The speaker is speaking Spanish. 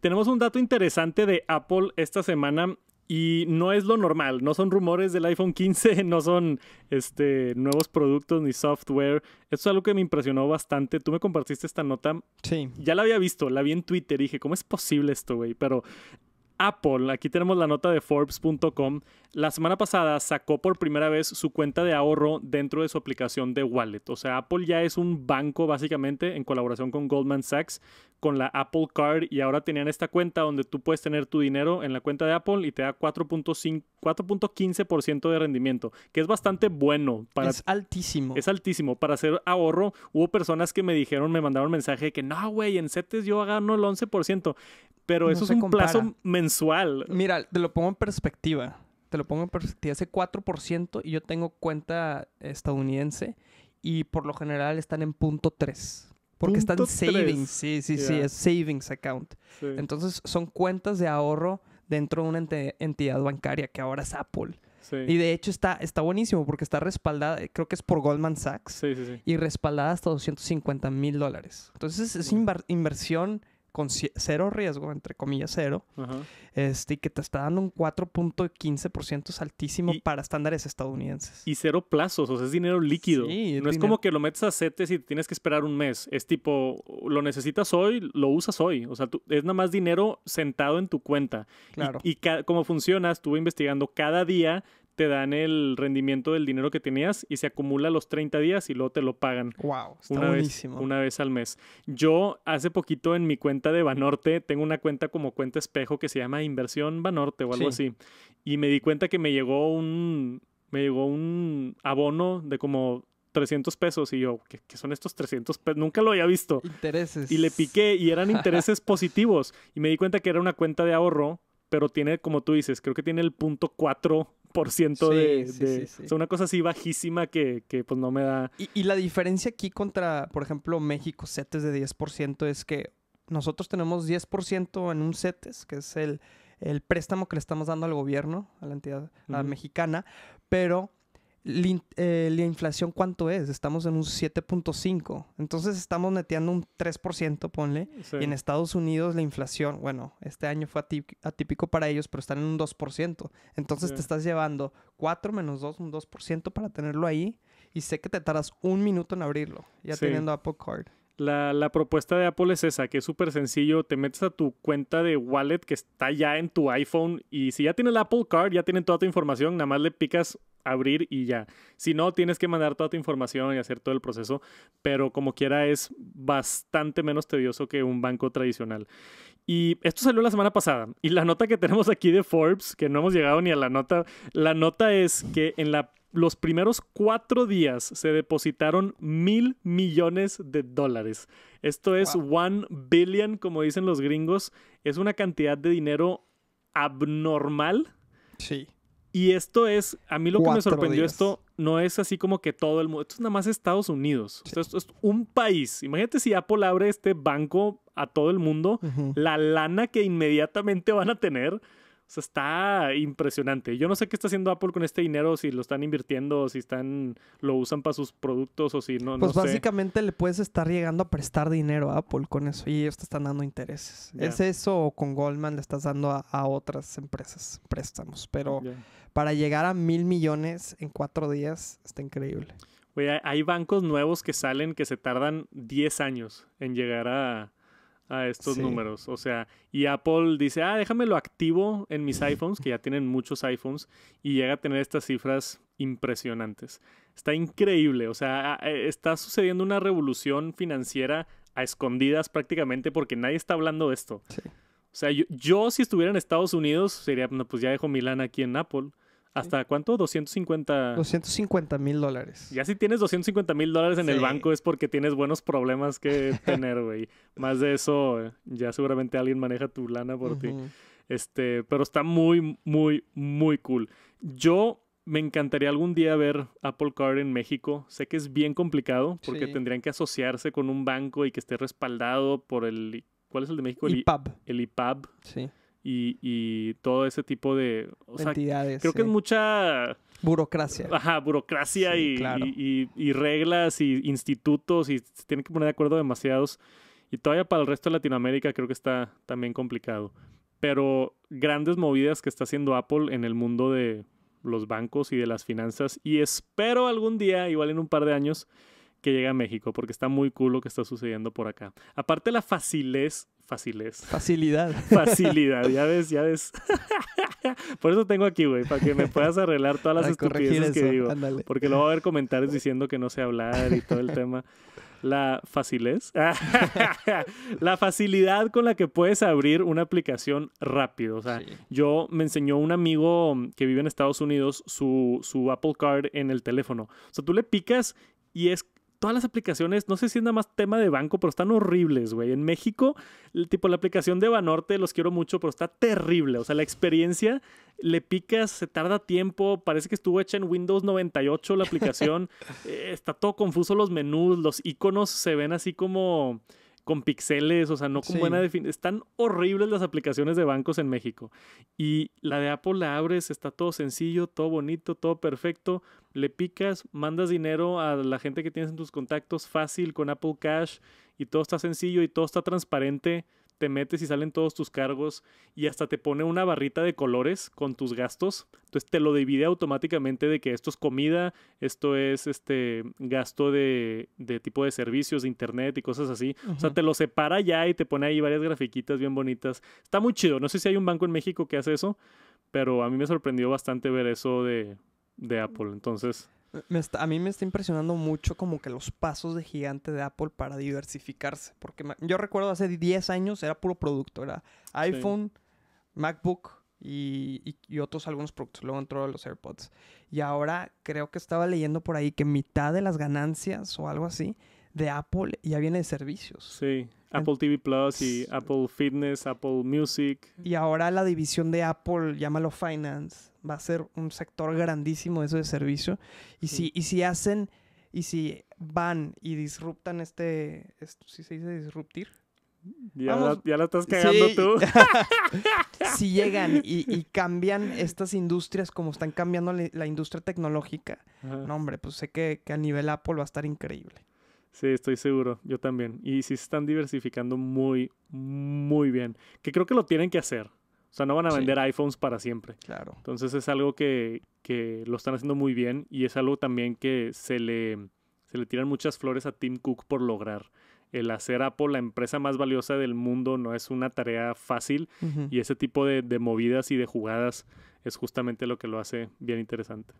tenemos un dato interesante de Apple esta semana y no es lo normal, no son rumores del iPhone 15, no son este, nuevos productos ni software. Esto es algo que me impresionó bastante. Tú me compartiste esta nota. Sí. Ya la había visto, la vi en Twitter, y dije, ¿cómo es posible esto, güey? Pero Apple, aquí tenemos la nota de Forbes.com, la semana pasada sacó por primera vez su cuenta de ahorro dentro de su aplicación de Wallet. O sea, Apple ya es un banco básicamente en colaboración con Goldman Sachs, con la Apple Card y ahora tenían esta cuenta donde tú puedes tener tu dinero en la cuenta de Apple y te da 4.15% de rendimiento, que es bastante bueno. Para, es altísimo. Es altísimo. Para hacer ahorro, hubo personas que me dijeron, me mandaron mensaje de que no, güey, en CETES yo gano el 11%, pero eso es un plazo mensual Mira, te lo pongo en perspectiva. Te lo pongo en perspectiva. Ese 4% y yo tengo cuenta estadounidense y por lo general están en punto 3. Porque están savings. Sí, sí, sí, es savings account. Entonces son cuentas de ahorro dentro de una entidad bancaria que ahora es Apple. Y de hecho está, está buenísimo porque está respaldada, creo que es por Goldman Sachs, y respaldada hasta 250 mil dólares. Entonces es mm. inversión con cero riesgo, entre comillas cero, este, que te está dando un 4.15% altísimo para estándares estadounidenses. Y cero plazos, o sea, es dinero líquido. no es, como que lo metes a CETES y tienes que esperar un mes. Es tipo, lo necesitas hoy, lo usas hoy. O sea, tú, es nada más dinero sentado en tu cuenta. Claro. Y, cómo como funciona, estuve investigando, cada día te dan el rendimiento del dinero que tenías y se acumula los 30 días y luego te lo pagan. Wow, está una buenísimo. Vez, una vez al mes. Yo hace poquito en mi cuenta de Banorte, tengo una cuenta como cuenta espejo que se llama Inversión Banorte o algo así. Y me di cuenta que me llegó un me llegó un abono de como 300 pesos. Y yo, ¿qué, qué son estos 300 pesos? Nunca lo había visto. Intereses. Y le piqué y eran intereses positivos. Y me di cuenta que era una cuenta de ahorro, pero tiene, como tú dices, creo que tiene el punto 4 por ciento de, es una cosa así bajísima que, pues no me da. Y, la diferencia aquí contra, por ejemplo, México, CETES de 10%, es que nosotros tenemos 10% en un CETES, que es el, el préstamo que le estamos dando al gobierno, a la entidad mexicana, pero eh, la inflación, ¿cuánto es? Estamos en un 7.5. Entonces estamos metiendo un 3%, ponle. Y en Estados Unidos la inflación, bueno, este año fue atípico para ellos, pero están en un 2%. Entonces te estás llevando 4 menos 2, un 2% para tenerlo ahí. Y sé que te tardas un minuto en abrirlo, ya teniendo Apple Card. La, propuesta de Apple es esa, que es súper sencillo. Te metes a tu cuenta de wallet que está ya en tu iPhone y si ya tiene el Apple Card, ya tienen toda tu información, nada más le picas abrir y ya. Si no, tienes que mandar toda tu información y hacer todo el proceso, pero como quiera es bastante menos tedioso que un banco tradicional. Y esto salió la semana pasada y la nota que tenemos aquí de Forbes, que no hemos llegado ni a la nota, la nota es que en la, los primeros cuatro días se depositaron mil millones de dólares. Esto es one billion, como dicen los gringos. Es una cantidad de dinero abnormal. Sí y esto es, a mí lo que me sorprendió esto, no es así como que todo el mundo, esto es nada más Estados Unidos, esto, es un país. Imagínate si Apple abre este banco a todo el mundo, la lana que inmediatamente van a tener. O sea, está impresionante. Yo no sé qué está haciendo Apple con este dinero, si lo están invirtiendo, si están lo usan para sus productos o si no. Pues básicamente le puedes estar llegando a prestar dinero a Apple con eso y ellos te están dando intereses. Es eso o con Goldman le estás dando a, otras empresas préstamos. Pero para llegar a mil millones en cuatro días está increíble. Oye, hay bancos nuevos que salen que se tardan 10 años en llegar a, a estos números. O sea, y Apple dice, ah, déjamelo activo en mis iPhones, que ya tienen muchos iPhones, y llega a tener estas cifras impresionantes. Está increíble, o sea, eh, está sucediendo una revolución financiera a escondidas prácticamente porque nadie está hablando de esto. O sea, yo, yo si estuviera en Estados Unidos sería, pues ya dejo Milán aquí en Apple. ¿Hasta cuánto? 250. 250 mil dólares. Ya si tienes 250 mil dólares en el banco es porque tienes buenos problemas que tener, güey. Más de eso, ya seguramente alguien maneja tu lana por ti. Este, pero está muy, muy, muy cool. Yo me encantaría algún día ver Apple Card en México. Sé que es bien complicado porque tendrían que asociarse con un banco y que esté respaldado por el. ¿Cuál es el de México? El IPAB. El IPAB. Sí y, todo ese tipo de Creo que es mucha... Burocracia. Ajá, burocracia y, y, reglas y institutos y se tienen que poner de acuerdo demasiados. Y todavía para el resto de Latinoamérica creo que está también complicado. Pero grandes movidas que está haciendo Apple en el mundo de los bancos y de las finanzas. Y espero algún día, igual en un par de años, que llegue a México, porque está muy cool lo que está sucediendo por acá. Aparte la facilidad facilidad. Facilidad. Facilidad, ya ves, ya ves. Por eso tengo aquí, güey, para que me puedas arreglar todas las estupideces que digo. Porque luego va a haber comentarios diciendo que no sé hablar y todo el tema. La facilidad. la facilidad con la que puedes abrir una aplicación rápido. O sea, yo me enseñó un amigo que vive en Estados Unidos su, su Apple Card en el teléfono. O sea, tú le picas y es todas las aplicaciones, no sé si es nada más tema de banco, pero están horribles, güey. En México, el tipo la aplicación de Banorte, los quiero mucho, pero está terrible. O sea, la experiencia, le picas, se tarda tiempo, parece que estuvo hecha en Windows 98 la aplicación. Eh, está todo confuso los menús, los iconos se ven así como con pixeles, o sea, no con buena definición. Están horribles las aplicaciones de bancos en México. Y la de Apple la abres, está todo sencillo, todo bonito, todo perfecto. Le picas, mandas dinero a la gente que tienes en tus contactos fácil con Apple Cash y todo está sencillo y todo está transparente te metes y salen todos tus cargos y hasta te pone una barrita de colores con tus gastos. Entonces te lo divide automáticamente de que esto es comida, esto es este gasto de, tipo de servicios, de internet y cosas así. O sea, te lo separa ya y te pone ahí varias grafiquitas bien bonitas. Está muy chido. No sé si hay un banco en México que hace eso, pero a mí me sorprendió bastante ver eso de, de Apple. Entonces... Eh, a mí me está impresionando mucho como que los pasos de gigante de Apple para diversificarse. Porque yo recuerdo hace 10 años era puro producto, era iPhone, MacBook y, y, otros algunos productos. Luego entró los AirPods. Y ahora creo que estaba leyendo por ahí que mitad de las ganancias o algo así de Apple ya viene de servicios. Sí, Apple TV Plus y Apple Fitness, Apple Music. Y ahora la división de Apple, llámalo Finance, va a ser un sector grandísimo eso de servicio. Y si, y si hacen, y si van y disruptan este, esto, ¿sí se dice disruptir? Ya la, estás cagando tú. si llegan y, cambian estas industrias como están cambiando la, industria tecnológica, no hombre, pues sé que a nivel Apple va a estar increíble. Sí, estoy seguro, yo también. Y sí se están diversificando muy, muy bien. Que creo que lo tienen que hacer. O sea, no van a vender iPhones para siempre. Claro. Entonces es algo que, que, lo están haciendo muy bien y es algo también que se le, se le tiran muchas flores a Tim Cook por lograr. El hacer Apple la empresa más valiosa del mundo no es una tarea fácil y ese tipo de, de movidas y de jugadas es justamente lo que lo hace bien interesante.